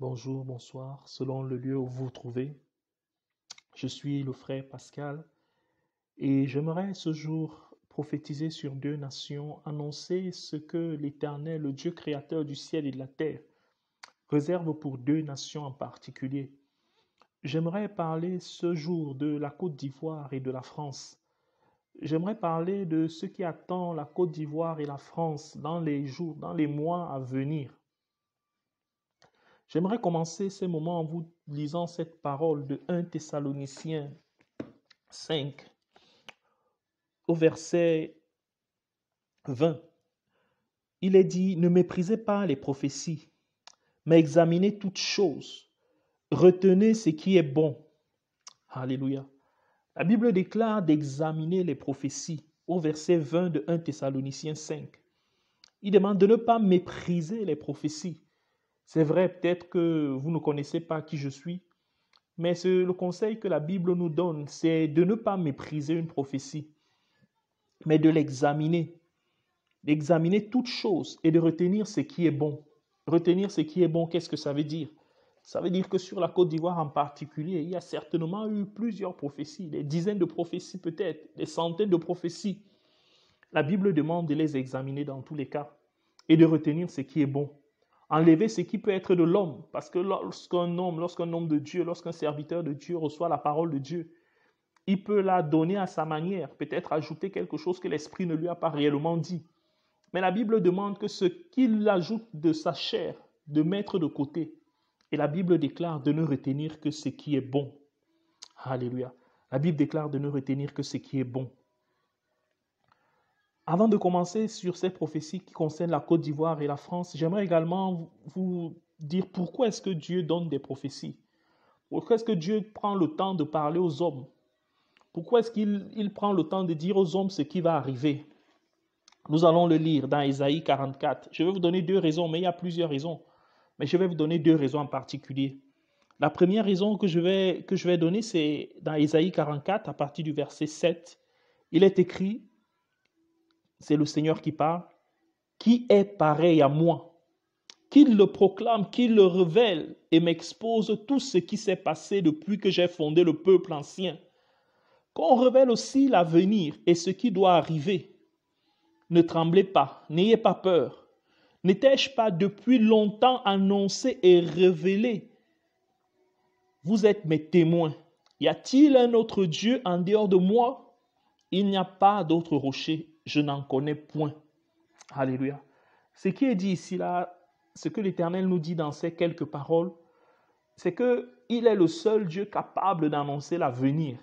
bonjour, bonsoir, selon le lieu où vous vous trouvez. Je suis le frère Pascal et j'aimerais ce jour prophétiser sur deux nations, annoncer ce que l'Éternel, le Dieu créateur du ciel et de la terre, réserve pour deux nations en particulier. J'aimerais parler ce jour de la Côte d'Ivoire et de la France. J'aimerais parler de ce qui attend la Côte d'Ivoire et la France dans les jours, dans les mois à venir. J'aimerais commencer ce moment en vous lisant cette parole de 1 Thessaloniciens 5 au verset 20. Il est dit, ne méprisez pas les prophéties, mais examinez toutes choses. Retenez ce qui est bon. Alléluia. La Bible déclare d'examiner les prophéties au verset 20 de 1 Thessaloniciens 5. Il demande de ne pas mépriser les prophéties. C'est vrai, peut-être que vous ne connaissez pas qui je suis, mais le conseil que la Bible nous donne, c'est de ne pas mépriser une prophétie, mais de l'examiner, d'examiner toute chose et de retenir ce qui est bon. Retenir ce qui est bon, qu'est-ce que ça veut dire Ça veut dire que sur la Côte d'Ivoire en particulier, il y a certainement eu plusieurs prophéties, des dizaines de prophéties peut-être, des centaines de prophéties. La Bible demande de les examiner dans tous les cas et de retenir ce qui est bon enlever ce qui peut être de l'homme. Parce que lorsqu'un homme, lorsqu'un homme de Dieu, lorsqu'un serviteur de Dieu reçoit la parole de Dieu, il peut la donner à sa manière, peut-être ajouter quelque chose que l'Esprit ne lui a pas réellement dit. Mais la Bible demande que ce qu'il ajoute de sa chair, de mettre de côté. Et la Bible déclare de ne retenir que ce qui est bon. Alléluia. La Bible déclare de ne retenir que ce qui est bon. Avant de commencer sur ces prophéties qui concernent la Côte d'Ivoire et la France, j'aimerais également vous dire pourquoi est-ce que Dieu donne des prophéties. Pourquoi est-ce que Dieu prend le temps de parler aux hommes Pourquoi est-ce qu'il prend le temps de dire aux hommes ce qui va arriver Nous allons le lire dans Ésaïe 44. Je vais vous donner deux raisons, mais il y a plusieurs raisons. Mais je vais vous donner deux raisons en particulier. La première raison que je vais, que je vais donner, c'est dans Ésaïe 44, à partir du verset 7. Il est écrit c'est le Seigneur qui parle, qui est pareil à moi, qu'il le proclame, qu'il le révèle et m'expose tout ce qui s'est passé depuis que j'ai fondé le peuple ancien. Qu'on révèle aussi l'avenir et ce qui doit arriver. Ne tremblez pas, n'ayez pas peur. N'étais-je pas depuis longtemps annoncé et révélé Vous êtes mes témoins. Y a-t-il un autre Dieu en dehors de moi Il n'y a pas d'autre rocher je n'en connais point. Alléluia. Ce qui est dit ici, là, ce que l'Éternel nous dit dans ces quelques paroles, c'est que Il est le seul Dieu capable d'annoncer l'avenir.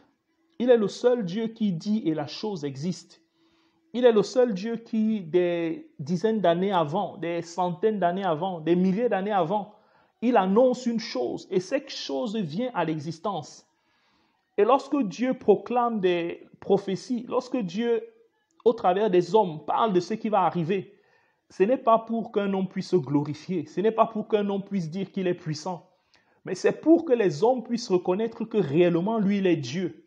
Il est le seul Dieu qui dit et la chose existe. Il est le seul Dieu qui, des dizaines d'années avant, des centaines d'années avant, des milliers d'années avant, il annonce une chose et cette chose vient à l'existence. Et lorsque Dieu proclame des prophéties, lorsque Dieu au travers des hommes, parle de ce qui va arriver. Ce n'est pas pour qu'un homme puisse se glorifier, ce n'est pas pour qu'un homme puisse dire qu'il est puissant, mais c'est pour que les hommes puissent reconnaître que réellement lui, il est Dieu.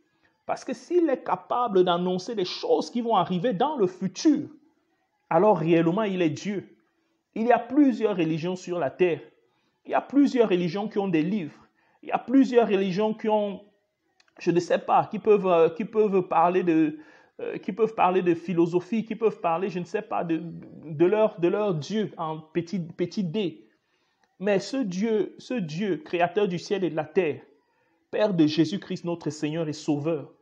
Parce que s'il est capable d'annoncer des choses qui vont arriver dans le futur, alors réellement, il est Dieu. Il y a plusieurs religions sur la terre. Il y a plusieurs religions qui ont des livres. Il y a plusieurs religions qui ont, je ne sais pas, qui peuvent, euh, qui peuvent parler de, euh, qui peuvent parler de philosophie, qui peuvent parler, je ne sais pas, de, de, leur, de Dieu en petit, petit Mais ce Dieu, ce Dieu, créateur du ciel et de la terre, Père de Jésus-Christ, notre Seigneur et Sauveur,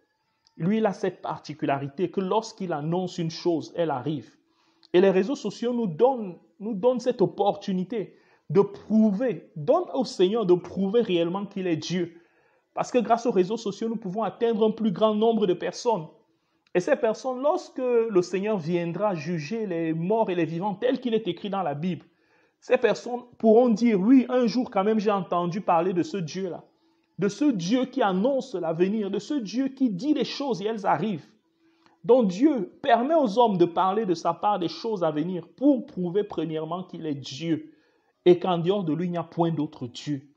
lui, il a cette particularité que lorsqu'il annonce une chose, elle arrive. Et les réseaux sociaux nous donnent, nous donnent cette opportunité de prouver, donne au Seigneur de prouver réellement qu'il est Dieu. Parce que grâce aux réseaux sociaux, nous pouvons atteindre un plus grand nombre de personnes. Et ces personnes, lorsque le Seigneur viendra juger les morts et les vivants tel qu'il est écrit dans la Bible, ces personnes pourront dire, oui, un jour quand même j'ai entendu parler de ce Dieu-là, de ce Dieu qui annonce l'avenir, de ce Dieu qui dit les choses et elles arrivent. Donc Dieu permet aux hommes de parler de sa part des choses à venir pour prouver premièrement qu'il est Dieu et qu'en dehors de lui, il n'y a point d'autre Dieu.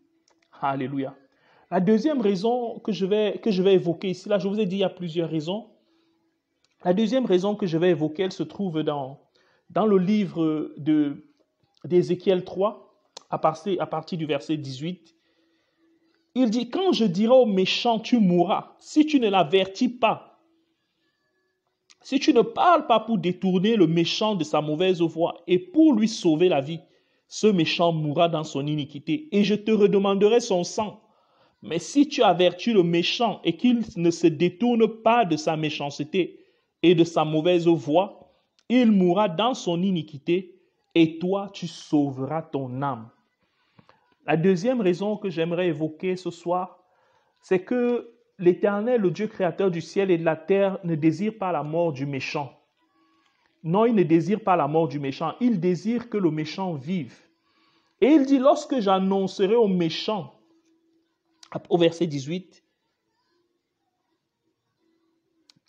Alléluia. La deuxième raison que je, vais, que je vais évoquer ici, là, je vous ai dit, il y a plusieurs raisons. La deuxième raison que je vais évoquer, elle se trouve dans, dans le livre d'Ézéchiel 3, à partir, à partir du verset 18. Il dit, quand je dirai au méchant, tu mourras, si tu ne l'avertis pas, si tu ne parles pas pour détourner le méchant de sa mauvaise voie et pour lui sauver la vie, ce méchant mourra dans son iniquité et je te redemanderai son sang. Mais si tu avertis le méchant et qu'il ne se détourne pas de sa méchanceté, et de sa mauvaise voie, il mourra dans son iniquité, et toi tu sauveras ton âme. La deuxième raison que j'aimerais évoquer ce soir, c'est que l'Éternel, le Dieu créateur du ciel et de la terre, ne désire pas la mort du méchant. Non, il ne désire pas la mort du méchant, il désire que le méchant vive. Et il dit, lorsque j'annoncerai au méchant, au verset 18,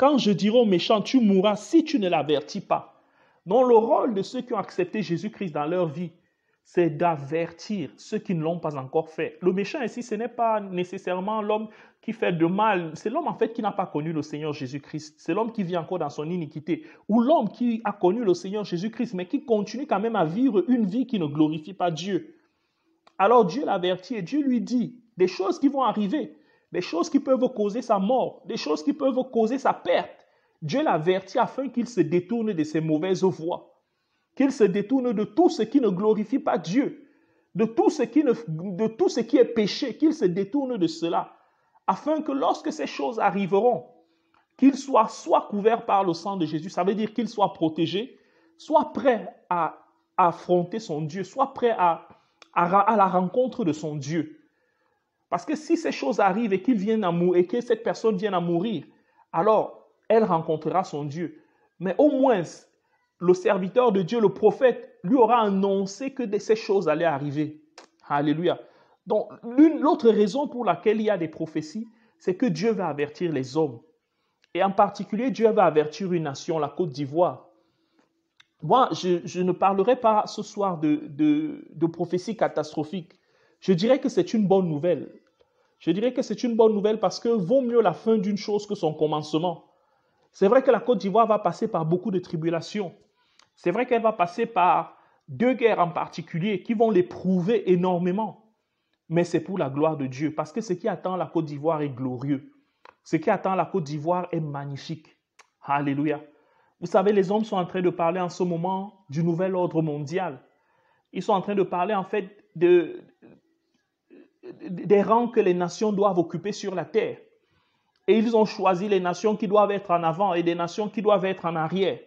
quand je dirai au méchant, tu mourras si tu ne l'avertis pas. Donc le rôle de ceux qui ont accepté Jésus-Christ dans leur vie, c'est d'avertir ceux qui ne l'ont pas encore fait. Le méchant ici, ce n'est pas nécessairement l'homme qui fait de mal, c'est l'homme en fait qui n'a pas connu le Seigneur Jésus-Christ, c'est l'homme qui vit encore dans son iniquité, ou l'homme qui a connu le Seigneur Jésus-Christ, mais qui continue quand même à vivre une vie qui ne glorifie pas Dieu. Alors Dieu l'avertit et Dieu lui dit des choses qui vont arriver des choses qui peuvent causer sa mort, des choses qui peuvent causer sa perte. Dieu l'avertit afin qu'il se détourne de ses mauvaises voies, qu'il se détourne de tout ce qui ne glorifie pas Dieu, de tout ce qui, ne, de tout ce qui est péché, qu'il se détourne de cela, afin que lorsque ces choses arriveront, qu'il soit soit couvert par le sang de Jésus, ça veut dire qu'il soit protégé, soit prêt à affronter son Dieu, soit prêt à, à la rencontre de son Dieu. Parce que si ces choses arrivent et, qu'il à mourir, et que cette personne vienne à mourir, alors elle rencontrera son Dieu. Mais au moins, le serviteur de Dieu, le prophète, lui aura annoncé que ces choses allaient arriver. Alléluia. Donc, l'autre raison pour laquelle il y a des prophéties, c'est que Dieu va avertir les hommes. Et en particulier, Dieu va avertir une nation, la Côte d'Ivoire. Moi, je, ne parlerai pas ce soir de prophéties catastrophiques. Je dirais que c'est une bonne nouvelle. Je dirais que c'est une bonne nouvelle parce que vaut mieux la fin d'une chose que son commencement. C'est vrai que la Côte d'Ivoire va passer par beaucoup de tribulations. C'est vrai qu'elle va passer par deux guerres en particulier qui vont l'éprouver énormément. Mais c'est pour la gloire de Dieu parce que ce qui attend la Côte d'Ivoire est glorieux. Ce qui attend la Côte d'Ivoire est magnifique. Alléluia. Vous savez, les hommes sont en train de parler en ce moment du nouvel ordre mondial. Ils sont en train de parler en fait de, des rangs que les nations doivent occuper sur la terre. Et ils ont choisi les nations qui doivent être en avant et des nations qui doivent être en arrière.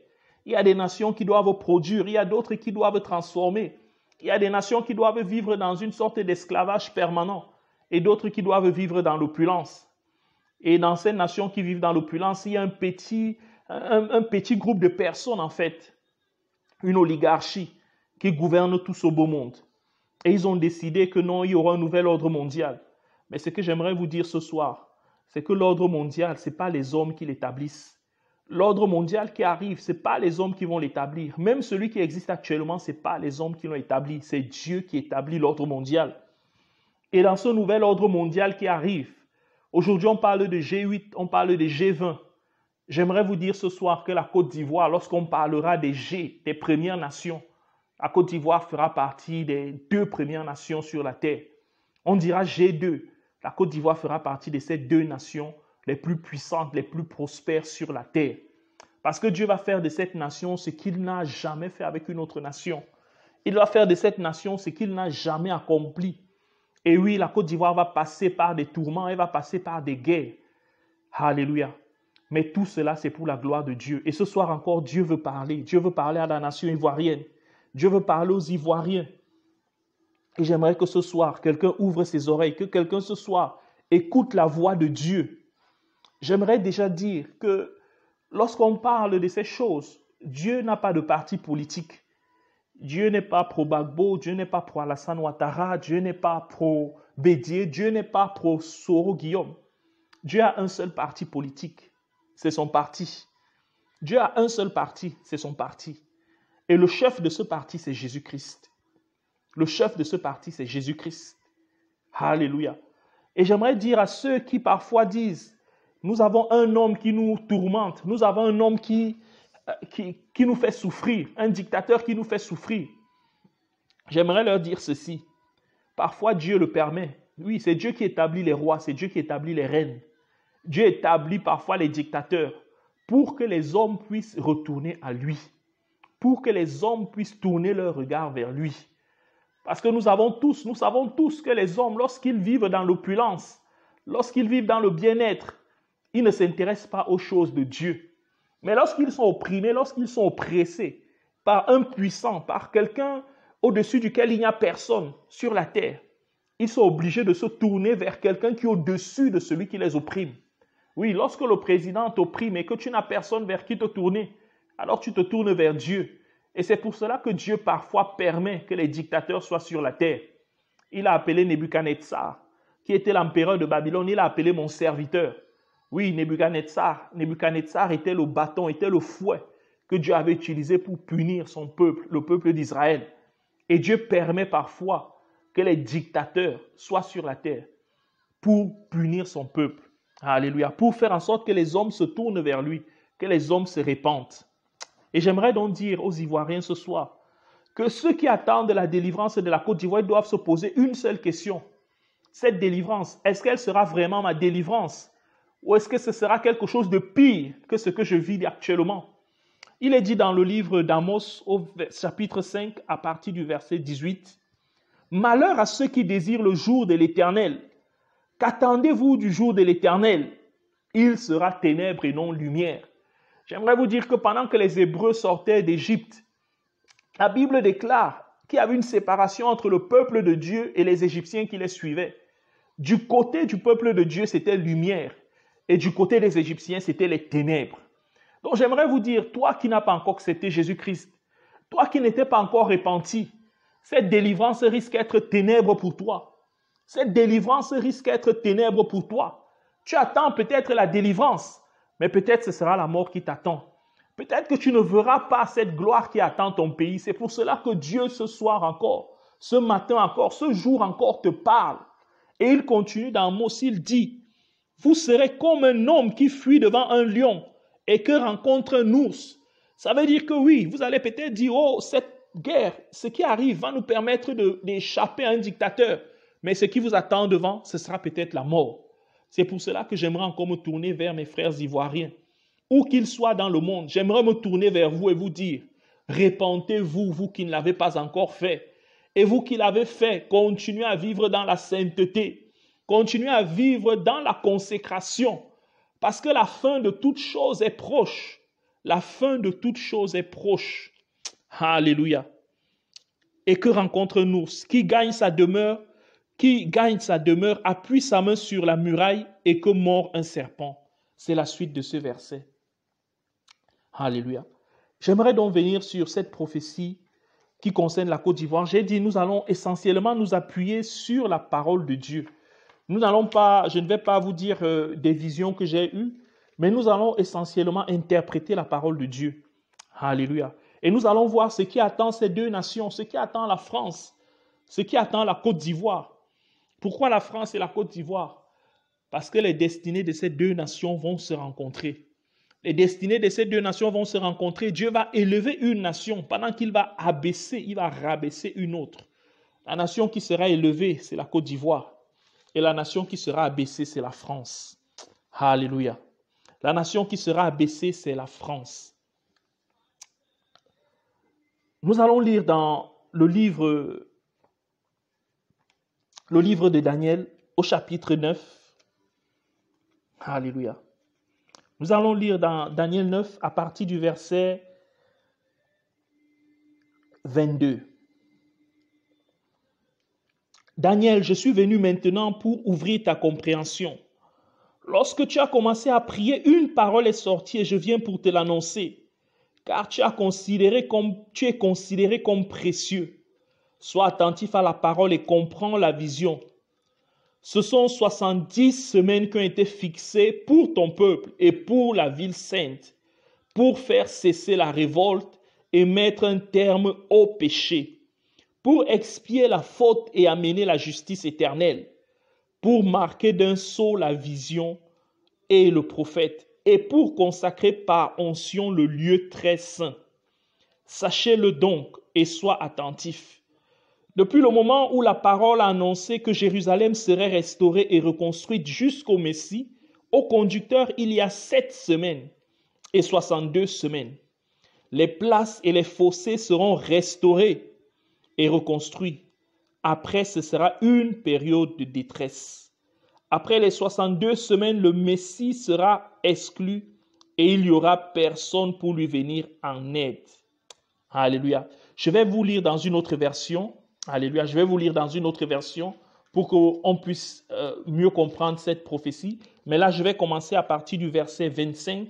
Il y a des nations qui doivent produire, il y a d'autres qui doivent transformer. Il y a des nations qui doivent vivre dans une sorte d'esclavage permanent et d'autres qui doivent vivre dans l'opulence. Et dans ces nations qui vivent dans l'opulence, il y a un petit, petit groupe de personnes, en fait, une oligarchie qui gouverne tout ce beau monde. Et ils ont décidé que non, il y aura un nouvel ordre mondial. Mais ce que j'aimerais vous dire ce soir, c'est que l'ordre mondial, ce n'est pas les hommes qui l'établissent. L'ordre mondial qui arrive, ce n'est pas les hommes qui vont l'établir. Même celui qui existe actuellement, ce n'est pas les hommes qui l'ont établi. C'est Dieu qui établit l'ordre mondial. Et dans ce nouvel ordre mondial qui arrive, aujourd'hui on parle de G8, on parle de G20. J'aimerais vous dire ce soir que la Côte d'Ivoire, lorsqu'on parlera des G, des Premières Nations, la Côte d'Ivoire fera partie des deux premières nations sur la Terre. On dira G2. La Côte d'Ivoire fera partie de ces deux nations les plus puissantes, les plus prospères sur la Terre. Parce que Dieu va faire de cette nation ce qu'il n'a jamais fait avec une autre nation. Il va faire de cette nation ce qu'il n'a jamais accompli. Et oui, la Côte d'Ivoire va passer par des tourments, elle va passer par des guerres. Alléluia. Mais tout cela, c'est pour la gloire de Dieu. Et ce soir encore, Dieu veut parler. Dieu veut parler à la nation ivoirienne. Dieu veut parler aux Ivoiriens. Et j'aimerais que ce soir, quelqu'un ouvre ses oreilles, que quelqu'un ce soir écoute la voix de Dieu. J'aimerais déjà dire que lorsqu'on parle de ces choses, Dieu n'a pas de parti politique. Dieu n'est pas pro Bagbo, Dieu n'est pas pro Alassane Ouattara, Dieu n'est pas pro Bédier, Dieu n'est pas pro Soro Guillaume. Dieu a un seul parti politique, c'est son parti. Dieu a un seul parti, c'est son parti. Et le chef de ce parti, c'est Jésus-Christ. Le chef de ce parti, c'est Jésus-Christ. Alléluia. Et j'aimerais dire à ceux qui parfois disent, nous avons un homme qui nous tourmente, nous avons un homme qui, euh, qui, qui nous fait souffrir, un dictateur qui nous fait souffrir. J'aimerais leur dire ceci. Parfois Dieu le permet. Oui, c'est Dieu qui établit les rois, c'est Dieu qui établit les reines. Dieu établit parfois les dictateurs pour que les hommes puissent retourner à lui pour que les hommes puissent tourner leur regard vers lui. Parce que nous avons tous, nous savons tous que les hommes, lorsqu'ils vivent dans l'opulence, lorsqu'ils vivent dans le bien-être, ils ne s'intéressent pas aux choses de Dieu. Mais lorsqu'ils sont opprimés, lorsqu'ils sont oppressés par un puissant, par quelqu'un au-dessus duquel il n'y a personne sur la terre, ils sont obligés de se tourner vers quelqu'un qui est au-dessus de celui qui les opprime. Oui, lorsque le président t'opprime et que tu n'as personne vers qui te tourner, alors tu te tournes vers Dieu. Et c'est pour cela que Dieu parfois permet que les dictateurs soient sur la terre. Il a appelé Nebuchadnezzar, qui était l'empereur de Babylone, il a appelé mon serviteur. Oui, Nebuchadnezzar, Nebuchadnezzar était le bâton, était le fouet que Dieu avait utilisé pour punir son peuple, le peuple d'Israël. Et Dieu permet parfois que les dictateurs soient sur la terre pour punir son peuple. Alléluia. Pour faire en sorte que les hommes se tournent vers lui, que les hommes se répandent. Et j'aimerais donc dire aux Ivoiriens ce soir que ceux qui attendent la délivrance de la Côte d'Ivoire doivent se poser une seule question. Cette délivrance, est-ce qu'elle sera vraiment ma délivrance Ou est-ce que ce sera quelque chose de pire que ce que je vis actuellement Il est dit dans le livre d'Amos au chapitre 5 à partir du verset 18, Malheur à ceux qui désirent le jour de l'Éternel. Qu'attendez-vous du jour de l'Éternel Il sera ténèbres et non lumière. J'aimerais vous dire que pendant que les Hébreux sortaient d'Égypte, la Bible déclare qu'il y avait une séparation entre le peuple de Dieu et les Égyptiens qui les suivaient. Du côté du peuple de Dieu, c'était lumière, et du côté des Égyptiens, c'était les ténèbres. Donc j'aimerais vous dire, toi qui n'as pas encore accepté Jésus-Christ, toi qui n'étais pas encore repenti, cette délivrance risque d'être ténèbre pour toi. Cette délivrance risque d'être ténèbre pour toi. Tu attends peut-être la délivrance, mais peut-être ce sera la mort qui t'attend. Peut-être que tu ne verras pas cette gloire qui attend ton pays. C'est pour cela que Dieu ce soir encore, ce matin encore, ce jour encore te parle. Et il continue dans mot, s'il dit, vous serez comme un homme qui fuit devant un lion et que rencontre un ours. Ça veut dire que oui, vous allez peut-être dire, oh, cette guerre, ce qui arrive va nous permettre d'échapper à un dictateur. Mais ce qui vous attend devant, ce sera peut-être la mort. C'est pour cela que j'aimerais encore me tourner vers mes frères ivoiriens. Où qu'ils soient dans le monde, j'aimerais me tourner vers vous et vous dire, répentez-vous, vous qui ne l'avez pas encore fait. Et vous qui l'avez fait, continuez à vivre dans la sainteté. Continuez à vivre dans la consécration. Parce que la fin de toute chose est proche. La fin de toute chose est proche. Alléluia. Et que rencontre-nous qui gagne sa demeure qui gagne sa demeure appuie sa main sur la muraille et que mord un serpent. C'est la suite de ce verset. Alléluia. J'aimerais donc venir sur cette prophétie qui concerne la Côte d'Ivoire. J'ai dit, nous allons essentiellement nous appuyer sur la parole de Dieu. Nous n'allons pas, je ne vais pas vous dire euh, des visions que j'ai eues, mais nous allons essentiellement interpréter la parole de Dieu. Alléluia. Et nous allons voir ce qui attend ces deux nations, ce qui attend la France, ce qui attend la Côte d'Ivoire. Pourquoi la France et la Côte d'Ivoire Parce que les destinées de ces deux nations vont se rencontrer. Les destinées de ces deux nations vont se rencontrer. Dieu va élever une nation pendant qu'il va abaisser, il va rabaisser une autre. La nation qui sera élevée, c'est la Côte d'Ivoire. Et la nation qui sera abaissée, c'est la France. Alléluia. La nation qui sera abaissée, c'est la France. Nous allons lire dans le livre le livre de Daniel au chapitre 9. Alléluia. Nous allons lire dans Daniel 9 à partir du verset 22. Daniel, je suis venu maintenant pour ouvrir ta compréhension. Lorsque tu as commencé à prier, une parole est sortie et je viens pour te l'annoncer, car tu, as considéré comme, tu es considéré comme précieux. Sois attentif à la parole et comprends la vision. Ce sont 70 semaines qui ont été fixées pour ton peuple et pour la ville sainte, pour faire cesser la révolte et mettre un terme au péché, pour expier la faute et amener la justice éternelle, pour marquer d'un saut la vision et le prophète, et pour consacrer par onction le lieu très saint. Sachez-le donc et sois attentif. Depuis le moment où la parole a annoncé que Jérusalem serait restaurée et reconstruite jusqu'au Messie, au conducteur, il y a sept semaines et soixante-deux semaines. Les places et les fossés seront restaurés et reconstruits. Après, ce sera une période de détresse. Après les soixante-deux semaines, le Messie sera exclu et il n'y aura personne pour lui venir en aide. Alléluia. Je vais vous lire dans une autre version Alléluia. Je vais vous lire dans une autre version pour qu'on puisse euh, mieux comprendre cette prophétie. Mais là, je vais commencer à partir du verset 25,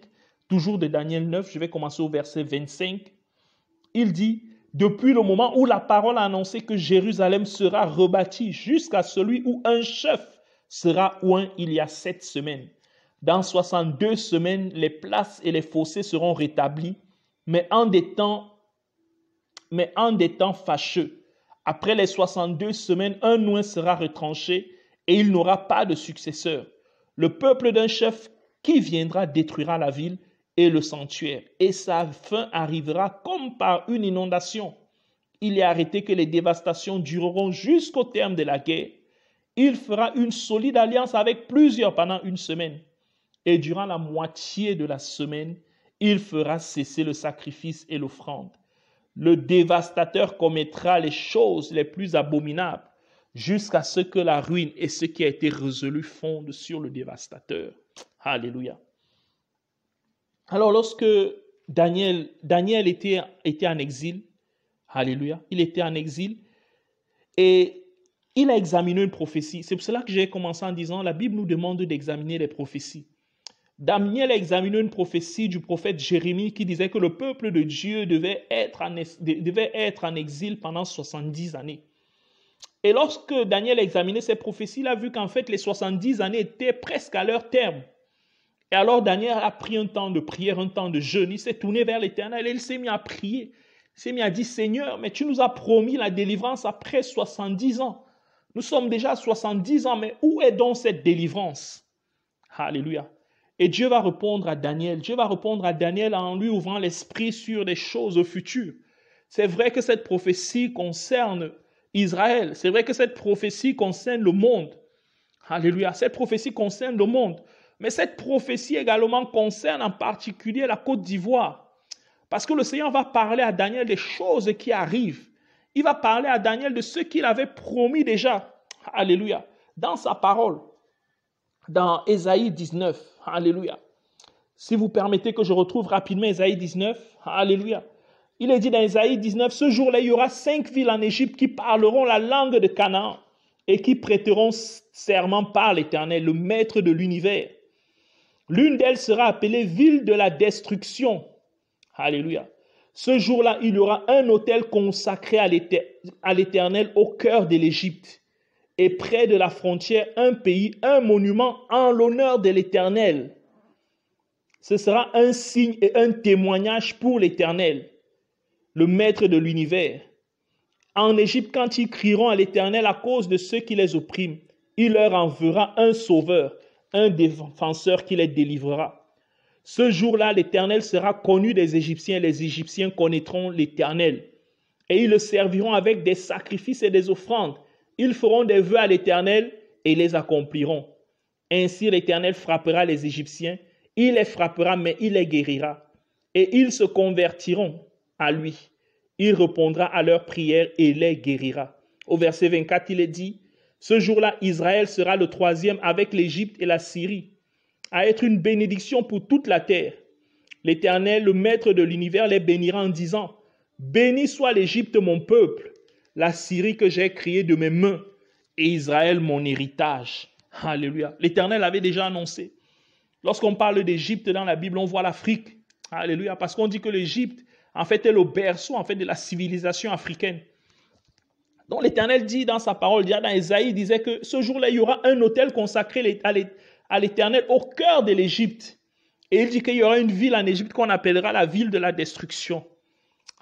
toujours de Daniel 9, je vais commencer au verset 25. Il dit, depuis le moment où la parole a annoncé que Jérusalem sera rebâtie jusqu'à celui où un chef sera oint il y a sept semaines. Dans 62 semaines, les places et les fossés seront rétablis, mais en des temps, mais en des temps fâcheux. Après les 62 semaines, un noin sera retranché et il n'aura pas de successeur. Le peuple d'un chef qui viendra détruira la ville et le sanctuaire, et sa fin arrivera comme par une inondation. Il est arrêté que les dévastations dureront jusqu'au terme de la guerre. Il fera une solide alliance avec plusieurs pendant une semaine. Et durant la moitié de la semaine, il fera cesser le sacrifice et l'offrande le dévastateur commettra les choses les plus abominables jusqu'à ce que la ruine et ce qui a été résolu fondent sur le dévastateur. Alléluia. Alors lorsque Daniel, Daniel était, était en exil, Alléluia, il était en exil et il a examiné une prophétie. C'est pour cela que j'ai commencé en disant, la Bible nous demande d'examiner les prophéties. Daniel a examiné une prophétie du prophète Jérémie qui disait que le peuple de Dieu devait être en, devait être en exil pendant 70 années. Et lorsque Daniel a examiné ces prophéties, il a vu qu'en fait les 70 années étaient presque à leur terme. Et alors Daniel a pris un temps de prière, un temps de jeûne. Il s'est tourné vers l'Éternel et il s'est mis à prier. Il s'est mis à dire, Seigneur, mais tu nous as promis la délivrance après 70 ans. Nous sommes déjà à 70 ans, mais où est donc cette délivrance Alléluia. Et Dieu va répondre à Daniel. Dieu va répondre à Daniel en lui ouvrant l'esprit sur des choses futures. C'est vrai que cette prophétie concerne Israël. C'est vrai que cette prophétie concerne le monde. Alléluia. Cette prophétie concerne le monde. Mais cette prophétie également concerne en particulier la Côte d'Ivoire. Parce que le Seigneur va parler à Daniel des choses qui arrivent. Il va parler à Daniel de ce qu'il avait promis déjà. Alléluia. Dans sa parole dans Ésaïe 19. Alléluia. Si vous permettez que je retrouve rapidement Ésaïe 19. Alléluia. Il est dit dans Ésaïe 19, ce jour-là, il y aura cinq villes en Égypte qui parleront la langue de Canaan et qui prêteront serment par l'Éternel, le maître de l'univers. L'une d'elles sera appelée ville de la destruction. Alléluia. Ce jour-là, il y aura un hôtel consacré à l'Éternel au cœur de l'Égypte et près de la frontière un pays, un monument en l'honneur de l'Éternel. Ce sera un signe et un témoignage pour l'Éternel, le Maître de l'univers. En Égypte, quand ils crieront à l'Éternel à cause de ceux qui les oppriment, il leur enverra un sauveur, un défenseur qui les délivrera. Ce jour-là, l'Éternel sera connu des Égyptiens, les Égyptiens connaîtront l'Éternel, et ils le serviront avec des sacrifices et des offrandes. Ils feront des vœux à l'Éternel et les accompliront. Ainsi l'Éternel frappera les Égyptiens, il les frappera, mais il les guérira. Et ils se convertiront à lui. Il répondra à leurs prières et les guérira. Au verset 24, il est dit, Ce jour-là, Israël sera le troisième avec l'Égypte et la Syrie, à être une bénédiction pour toute la terre. L'Éternel, le Maître de l'univers, les bénira en disant, Béni soit l'Égypte, mon peuple, la Syrie que j'ai créée de mes mains et Israël mon héritage. Alléluia. L'Éternel avait déjà annoncé. Lorsqu'on parle d'Égypte dans la Bible, on voit l'Afrique. Alléluia. Parce qu'on dit que l'Égypte, en fait, est le berceau en fait, de la civilisation africaine. Donc l'Éternel dit dans sa parole, dans Esaïe, il disait que ce jour-là, il y aura un hôtel consacré à l'Éternel au cœur de l'Égypte. Et il dit qu'il y aura une ville en Égypte qu'on appellera la ville de la destruction.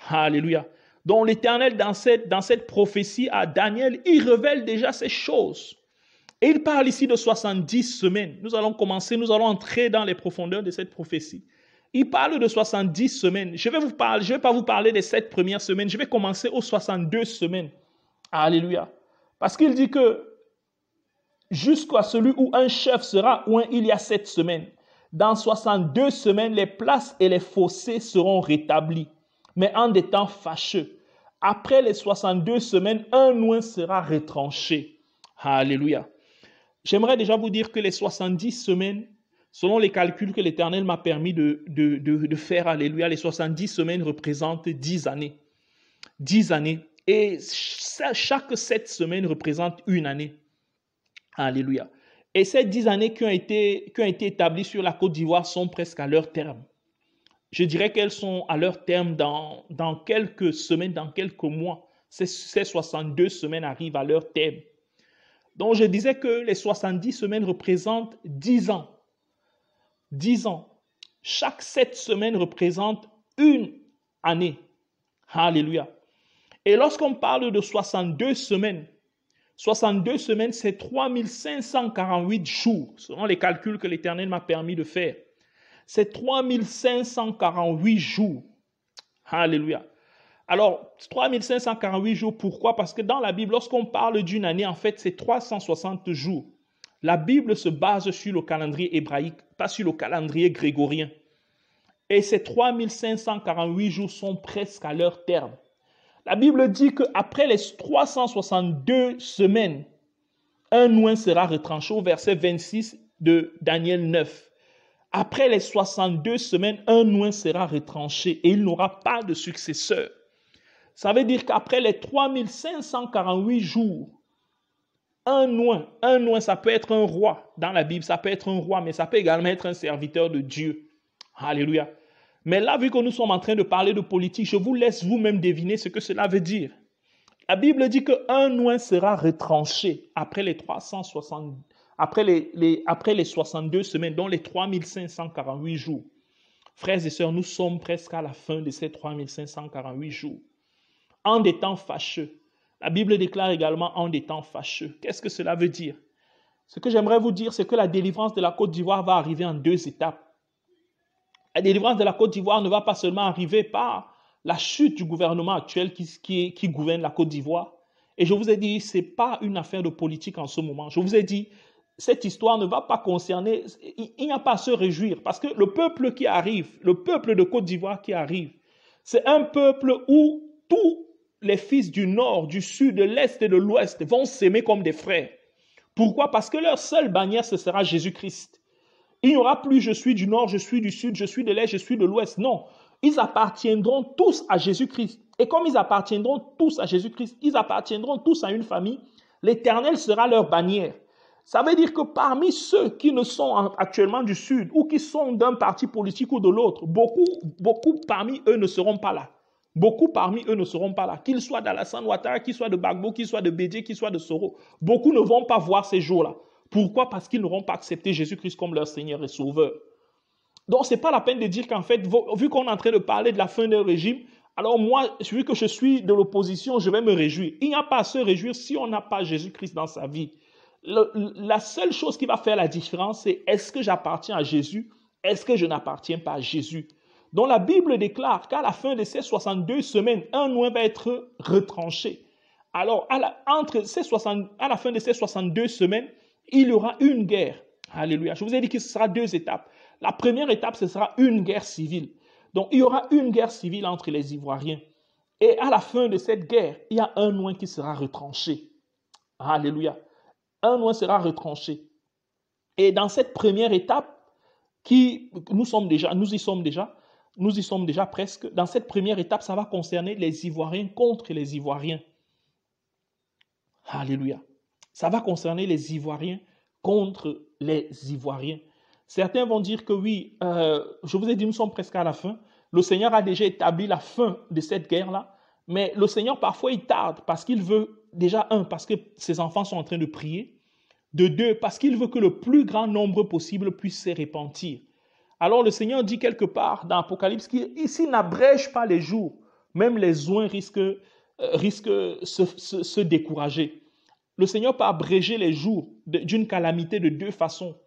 Alléluia dont l'Éternel, dans cette, dans cette prophétie à Daniel, il révèle déjà ces choses. Et il parle ici de 70 semaines. Nous allons commencer, nous allons entrer dans les profondeurs de cette prophétie. Il parle de 70 semaines. Je vais vous parler, je vais pas vous parler des sept premières semaines. Je vais commencer aux 62 semaines. Alléluia. Parce qu'il dit que jusqu'à celui où un chef sera un, il y a sept semaines. Dans 62 semaines, les places et les fossés seront rétablis mais en des temps fâcheux. Après les 62 semaines, un loin sera retranché. Alléluia. J'aimerais déjà vous dire que les 70 semaines, selon les calculs que l'Éternel m'a permis de, de, de, faire, alléluia, les 70 semaines représentent 10 années. 10 années. Et chaque 7 semaines représente une année. Alléluia. Et ces 10 années qui ont été, qui ont été établies sur la Côte d'Ivoire sont presque à leur terme je dirais qu'elles sont à leur terme dans, quelques semaines, dans quelques mois. Ces, ces 62 semaines arrivent à leur terme. Donc je disais que les 70 semaines représentent 10 ans. 10 ans. Chaque 7 semaines représente une année. Alléluia. Et lorsqu'on parle de 62 semaines, 62 semaines, c'est 3548 jours, selon les calculs que l'Éternel m'a permis de faire c'est 3548 jours. Alléluia. Alors, 3548 jours, pourquoi Parce que dans la Bible, lorsqu'on parle d'une année, en fait, c'est 360 jours. La Bible se base sur le calendrier hébraïque, pas sur le calendrier grégorien. Et ces 3548 jours sont presque à leur terme. La Bible dit qu'après les 362 semaines, un oin sera retranché au verset 26 de Daniel 9. Après les 62 semaines, un oin sera retranché et il n'aura pas de successeur. Ça veut dire qu'après les 3548 jours, un oin, un oin, ça peut être un roi dans la Bible, ça peut être un roi, mais ça peut également être un serviteur de Dieu. Alléluia. Mais là, vu que nous sommes en train de parler de politique, je vous laisse vous-même deviner ce que cela veut dire. La Bible dit qu'un oin sera retranché après les 360, après les, après les 62 semaines, dont les 3548 jours, frères et sœurs, nous sommes presque à la fin de ces 3548 jours. En des temps fâcheux. La Bible déclare également en des temps fâcheux. Qu'est-ce que cela veut dire Ce que j'aimerais vous dire, c'est que la délivrance de la Côte d'Ivoire va arriver en deux étapes. La délivrance de la Côte d'Ivoire ne va pas seulement arriver par la chute du gouvernement actuel qui, qui, qui gouverne la Côte d'Ivoire. Et je vous ai dit, ce n'est pas une affaire de politique en ce moment. Je vous ai dit, cette histoire ne va pas concerner, il n'y a pas à se réjouir, parce que le peuple qui arrive, le peuple de Côte d'Ivoire qui arrive, c'est un peuple où tous les fils du nord, du sud, de l'est et de l'ouest vont s'aimer comme des frères. Pourquoi Parce que leur seule bannière, ce sera Jésus-Christ. Il n'y aura plus je suis du nord, je suis du sud, je suis de l'est, je suis de l'ouest. Non, ils appartiendront tous à Jésus-Christ. Et comme ils appartiendront tous à Jésus-Christ, ils appartiendront tous à une famille. L'Éternel sera leur bannière. Ça veut dire que parmi ceux qui ne sont actuellement du Sud ou qui sont d'un parti politique ou de l'autre, beaucoup, parmi eux ne seront pas là. Beaucoup parmi eux ne seront pas là. Qu'ils soient d'Alassane Ouattara, qu'ils soient de Bagbo, qu'ils soient de Bédié, qu'ils soient de Soro. Beaucoup ne vont pas voir ces jours-là. Pourquoi Parce qu'ils n'auront pas accepté Jésus-Christ comme leur Seigneur et Sauveur. Donc, ce n'est pas la peine de dire qu'en fait, vu qu'on est en train de parler de la fin d'un régime, alors moi, vu que je suis de l'opposition, je vais me réjouir. Il n'y a pas à se réjouir si on n'a pas Jésus-Christ dans sa vie la seule chose qui va faire la différence, c'est est-ce que j'appartiens à Jésus, est-ce que je n'appartiens pas à Jésus Donc, la Bible déclare qu'à la fin de ces 62 semaines, un noyau va être retranché. Alors, à la, fin de ces 62 semaines, il y aura une guerre. Alléluia. Je vous ai dit que ce sera deux étapes. La première étape, ce sera une guerre civile. Donc, il y aura une guerre civile entre les Ivoiriens. Et à la fin de cette guerre, il y a un noyau qui sera retranché. Alléluia un loin sera retranché. Et dans cette première étape, qui nous sommes déjà, nous y sommes déjà, nous y sommes déjà presque. Dans cette première étape, ça va concerner les Ivoiriens contre les Ivoiriens. Alléluia. Ça va concerner les Ivoiriens contre les Ivoiriens. Certains vont dire que oui, euh, je vous ai dit, nous sommes presque à la fin. Le Seigneur a déjà établi la fin de cette guerre-là. Mais le Seigneur, parfois, il tarde parce qu'il veut, déjà, un, parce que ses enfants sont en train de prier. De deux, parce qu'il veut que le plus grand nombre possible puisse se répentir. Alors le Seigneur dit quelque part dans Apocalypse qu'ici n'abrège pas les jours, même les oins risquent, euh, risque se, se, décourager. Le Seigneur peut abréger les jours d'une calamité de deux façons.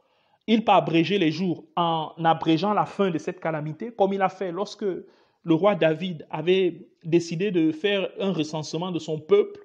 Il peut abréger les jours en abrégeant la fin de cette calamité, comme il a fait lorsque le roi David avait décidé de faire un recensement de son peuple,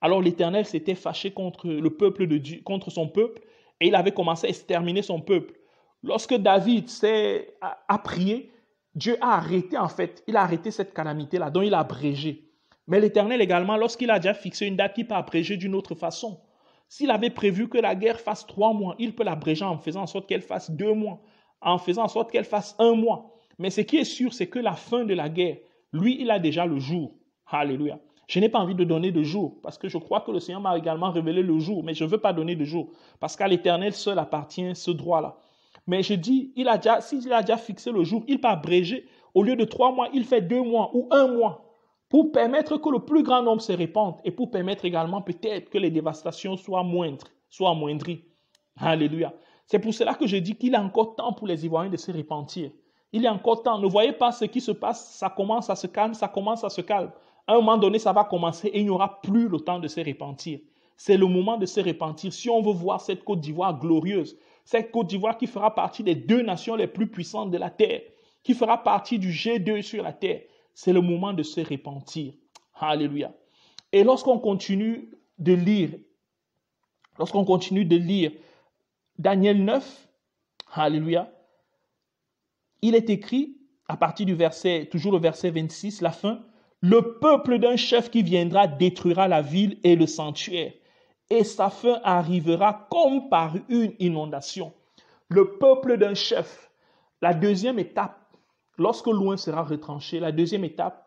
alors l'Éternel s'était fâché contre le peuple de contre son peuple, et il avait commencé à exterminer son peuple. Lorsque David s'est a, prié, Dieu a arrêté en fait, il a arrêté cette calamité-là, dont il a abrégé. Mais l'Éternel également, lorsqu'il a déjà fixé une date, il peut abréger d'une autre façon. S'il avait prévu que la guerre fasse trois mois, il peut l'abréger en faisant en sorte qu'elle fasse deux mois, en faisant en sorte qu'elle fasse un mois. Mais ce qui est sûr, c'est que la fin de la guerre, lui, il a déjà le jour. Alléluia. Je n'ai pas envie de donner de jour parce que je crois que le Seigneur m'a également révélé le jour, mais je ne veux pas donner de jour parce qu'à l'Éternel seul appartient ce droit-là. Mais je dis, s'il a déjà fixé le jour, il peut abréger. Au lieu de trois mois, il fait deux mois ou un mois pour permettre que le plus grand nombre se répande et pour permettre également peut-être que les dévastations soient moindres, soient amoindries. Alléluia. C'est pour cela que je dis qu'il a encore temps pour les Ivoiriens de se repentir. Il a encore temps. Ne voyez pas ce qui se passe. Ça commence à se calmer, ça commence à se calmer. À un moment donné, ça va commencer et il n'y aura plus le temps de se repentir. C'est le moment de se repentir. Si on veut voir cette Côte d'Ivoire glorieuse, cette Côte d'Ivoire qui fera partie des deux nations les plus puissantes de la terre, qui fera partie du G2 sur la terre, c'est le moment de se repentir. Alléluia. Et lorsqu'on continue de lire, lorsqu'on continue de lire Daniel 9, Alléluia, il est écrit, à partir du verset, toujours le verset 26, la fin, le peuple d'un chef qui viendra détruira la ville et le sanctuaire, et sa fin arrivera comme par une inondation. Le peuple d'un chef. La deuxième étape, lorsque loin sera retranché, la deuxième étape,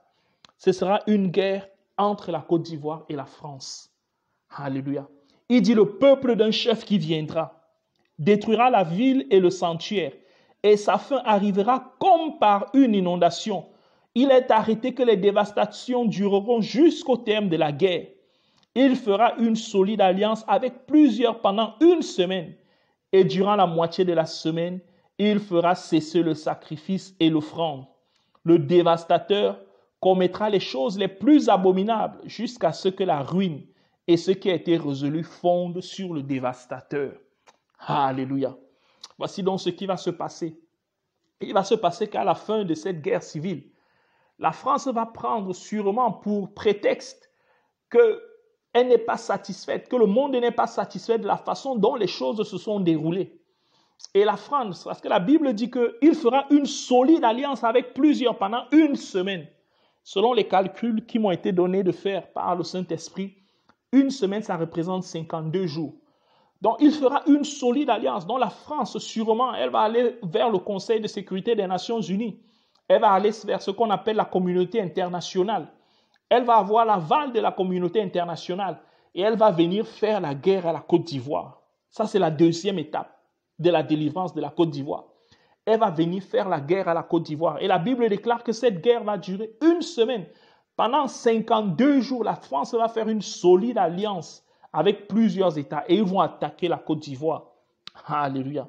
ce sera une guerre entre la Côte d'Ivoire et la France. Alléluia. Il dit le peuple d'un chef qui viendra détruira la ville et le sanctuaire, et sa fin arrivera comme par une inondation. Il est arrêté que les dévastations dureront jusqu'au terme de la guerre. Il fera une solide alliance avec plusieurs pendant une semaine. Et durant la moitié de la semaine, il fera cesser le sacrifice et l'offrande. Le dévastateur commettra les choses les plus abominables jusqu'à ce que la ruine et ce qui a été résolu fondent sur le dévastateur. Alléluia. Voici donc ce qui va se passer. Il va se passer qu'à la fin de cette guerre civile, la France va prendre sûrement pour prétexte qu'elle n'est pas satisfaite, que le monde n'est pas satisfait de la façon dont les choses se sont déroulées. Et la France, parce que la Bible dit qu'il fera une solide alliance avec plusieurs pendant une semaine, selon les calculs qui m'ont été donnés de faire par le Saint-Esprit. Une semaine, ça représente 52 jours. Donc il fera une solide alliance dont la France, sûrement, elle va aller vers le Conseil de sécurité des Nations Unies. Elle va aller vers ce qu'on appelle la communauté internationale. Elle va avoir l'aval de la communauté internationale et elle va venir faire la guerre à la Côte d'Ivoire. Ça, c'est la deuxième étape de la délivrance de la Côte d'Ivoire. Elle va venir faire la guerre à la Côte d'Ivoire. Et la Bible déclare que cette guerre va durer une semaine. Pendant 52 jours, la France va faire une solide alliance avec plusieurs États et ils vont attaquer la Côte d'Ivoire. Alléluia.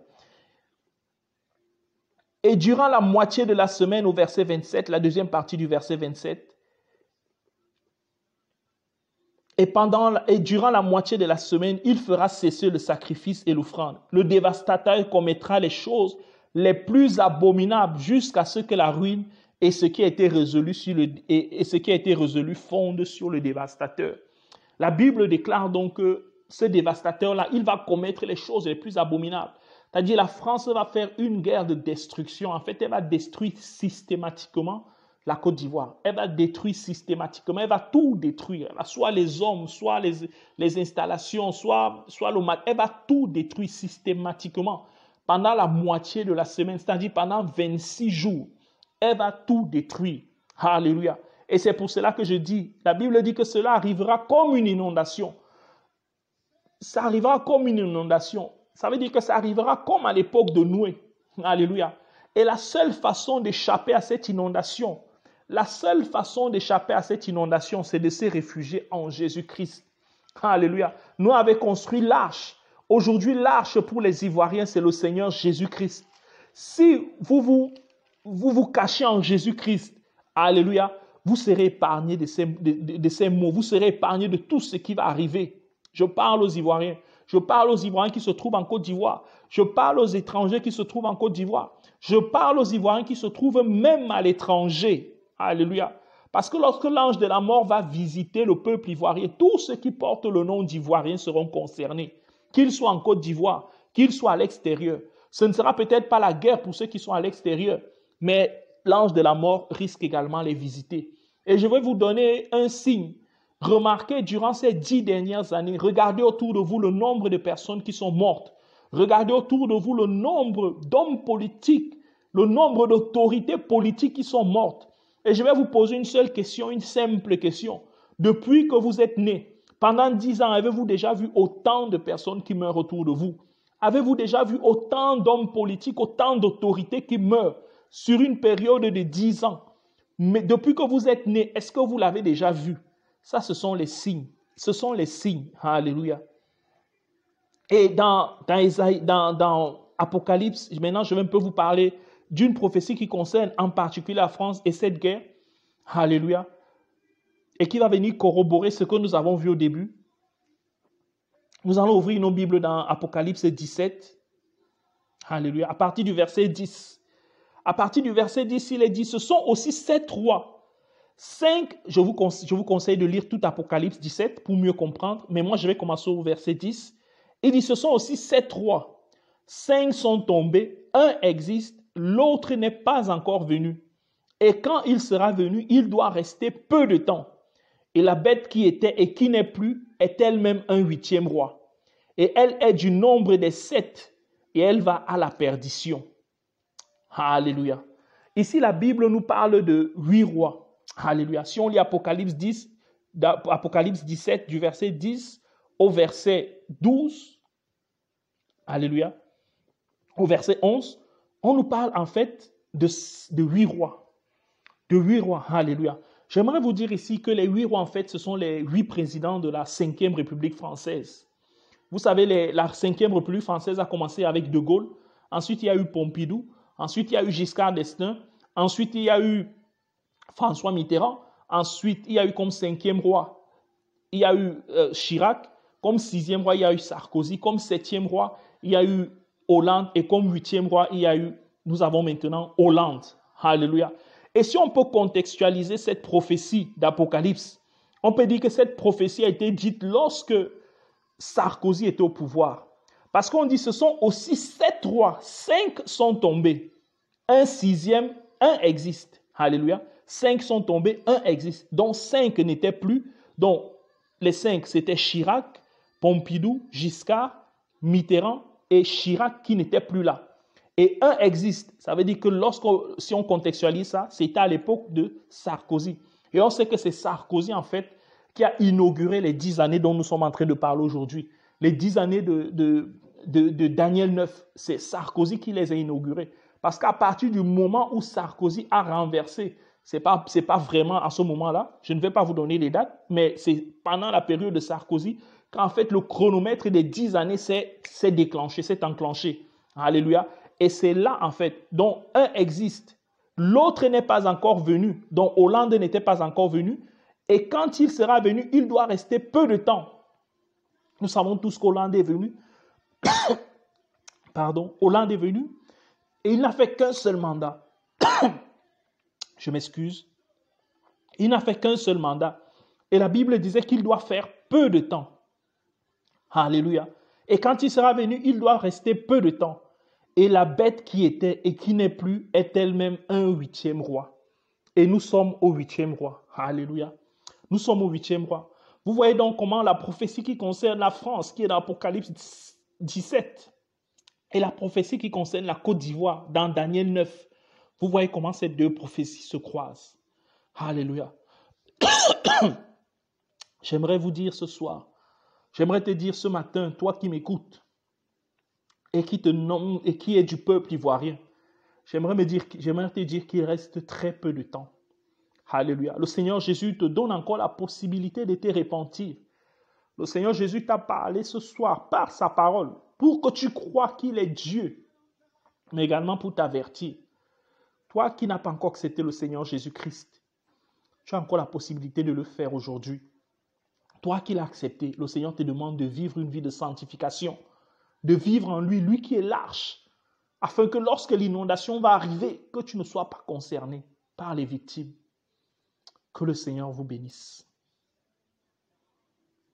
Et durant la moitié de la semaine, au verset 27, la deuxième partie du verset 27, et, pendant, et durant la moitié de la semaine, il fera cesser le sacrifice et l'offrande. Le dévastateur commettra les choses les plus abominables jusqu'à ce que la ruine et ce qui a été résolu, sur le, et, ce qui a été résolu fonde sur le dévastateur. La Bible déclare donc que ce dévastateur-là, il va commettre les choses les plus abominables. C'est-à-dire la France va faire une guerre de destruction. En fait, elle va détruire systématiquement la Côte d'Ivoire. Elle va détruire systématiquement, elle va tout détruire. soit les hommes, soit les, installations, soit, soit le mal. Elle va tout détruire systématiquement pendant la moitié de la semaine, c'est-à-dire pendant 26 jours. Elle va tout détruire. Alléluia. Et c'est pour cela que je dis, la Bible dit que cela arrivera comme une inondation. Ça arrivera comme une inondation. Ça veut dire que ça arrivera comme à l'époque de Noé. Alléluia. Et la seule façon d'échapper à cette inondation, la seule façon d'échapper à cette inondation, c'est de se réfugier en Jésus-Christ. Alléluia. Nous avait construit l'arche. Aujourd'hui, l'arche pour les Ivoiriens, c'est le Seigneur Jésus-Christ. Si vous vous, vous vous cachez en Jésus-Christ, Alléluia, vous serez épargné de ces, mots, vous serez épargné de tout ce qui va arriver. Je parle aux Ivoiriens, je parle aux Ivoiriens qui se trouvent en Côte d'Ivoire, je parle aux étrangers qui se trouvent en Côte d'Ivoire, je parle aux Ivoiriens qui se trouvent même à l'étranger. Alléluia. Parce que lorsque l'ange de la mort va visiter le peuple ivoirien, tous ceux qui portent le nom d'Ivoirien seront concernés, qu'ils soient en Côte d'Ivoire, qu'ils soient à l'extérieur. Ce ne sera peut-être pas la guerre pour ceux qui sont à l'extérieur, mais l'ange de la mort risque également les visiter. Et je vais vous donner un signe. Remarquez durant ces dix dernières années, regardez autour de vous le nombre de personnes qui sont mortes. Regardez autour de vous le nombre d'hommes politiques, le nombre d'autorités politiques qui sont mortes. Et je vais vous poser une seule question, une simple question. Depuis que vous êtes né, pendant dix ans, avez-vous déjà vu autant de personnes qui meurent autour de vous Avez-vous déjà vu autant d'hommes politiques, autant d'autorités qui meurent sur une période de 10 ans. Mais depuis que vous êtes né, est-ce que vous l'avez déjà vu Ça, ce sont les signes. Ce sont les signes. Alléluia. Et dans, dans, dans, dans Apocalypse, maintenant, je vais un peu vous parler d'une prophétie qui concerne en particulier la France et cette guerre. Alléluia. Et qui va venir corroborer ce que nous avons vu au début. Nous allons ouvrir nos Bibles dans Apocalypse 17. Alléluia. À partir du verset 10 à partir du verset 10, il est dit, ce sont aussi sept rois. Cinq, je vous, conseille, je vous conseille de lire tout Apocalypse 17 pour mieux comprendre, mais moi je vais commencer au verset 10. Il dit, ce sont aussi sept rois. Cinq sont tombés, un existe, l'autre n'est pas encore venu. Et quand il sera venu, il doit rester peu de temps. Et la bête qui était et qui n'est plus est elle-même un huitième roi. Et elle est du nombre des sept, et elle va à la perdition. Alléluia. Ici, la Bible nous parle de huit rois. Alléluia. Si on lit Apocalypse 10, Apocalypse 17, du verset 10 au verset 12, Alléluia, au verset 11, on nous parle en fait de, de huit rois. De huit rois. Alléluia. J'aimerais vous dire ici que les huit rois, en fait, ce sont les huit présidents de la Ve République française. Vous savez, la Ve République française a commencé avec De Gaulle. Ensuite, il y a eu Pompidou. Ensuite, il y a eu Giscard d'Estaing. Ensuite, il y a eu François Mitterrand. Ensuite, il y a eu comme cinquième roi, il y a eu euh, Chirac. Comme sixième roi, il y a eu Sarkozy. Comme septième roi, il y a eu Hollande. Et comme huitième roi, il y a eu, nous avons maintenant Hollande. Alléluia. Et si on peut contextualiser cette prophétie d'Apocalypse, on peut dire que cette prophétie a été dite lorsque Sarkozy était au pouvoir. Parce qu'on dit ce sont aussi sept rois, cinq sont tombés, un sixième, un existe. Alléluia. Cinq sont tombés, un existe. Donc cinq n'étaient plus. Donc les cinq, c'était Chirac, Pompidou, Giscard, Mitterrand et Chirac qui n'étaient plus là. Et un existe. Ça veut dire que lorsque, si on contextualise ça, c'était à l'époque de Sarkozy. Et on sait que c'est Sarkozy, en fait, qui a inauguré les dix années dont nous sommes en train de parler aujourd'hui. Les dix années de, Daniel 9, c'est Sarkozy qui les a inaugurées. Parce qu'à partir du moment où Sarkozy a renversé, c'est pas pas vraiment à ce moment-là. Je ne vais pas vous donner les dates, mais c'est pendant la période de Sarkozy qu'en fait le chronomètre des dix années s'est déclenché, s'est enclenché. Alléluia. Et c'est là en fait dont un existe, l'autre n'est pas encore venu, dont Hollande n'était pas encore venu. Et quand il sera venu, il doit rester peu de temps nous savons tous qu'Hollande est venu. Pardon, Hollande est venu et il n'a fait qu'un seul mandat. Je m'excuse. Il n'a fait qu'un seul mandat. Et la Bible disait qu'il doit faire peu de temps. Alléluia. Et quand il sera venu, il doit rester peu de temps. Et la bête qui était et qui n'est plus est elle-même un huitième roi. Et nous sommes au huitième roi. Alléluia. Nous sommes au huitième roi. Vous voyez donc comment la prophétie qui concerne la France, qui est dans Apocalypse 17, et la prophétie qui concerne la Côte d'Ivoire, dans Daniel 9, vous voyez comment ces deux prophéties se croisent. Alléluia. J'aimerais vous dire ce soir, j'aimerais te dire ce matin, toi qui m'écoutes et qui te nomme et qui est du peuple ivoirien, j'aimerais me dire, j'aimerais te dire qu'il reste très peu de temps. Alléluia. Le Seigneur Jésus te donne encore la possibilité de te repentir. Le Seigneur Jésus t'a parlé ce soir par sa parole pour que tu crois qu'il est Dieu, mais également pour t'avertir. Toi qui n'as pas encore accepté le Seigneur Jésus-Christ, tu as encore la possibilité de le faire aujourd'hui. Toi qui l'as accepté, le Seigneur te demande de vivre une vie de sanctification, de vivre en lui, lui qui est l'arche, afin que lorsque l'inondation va arriver, que tu ne sois pas concerné par les victimes. Que le Seigneur vous bénisse.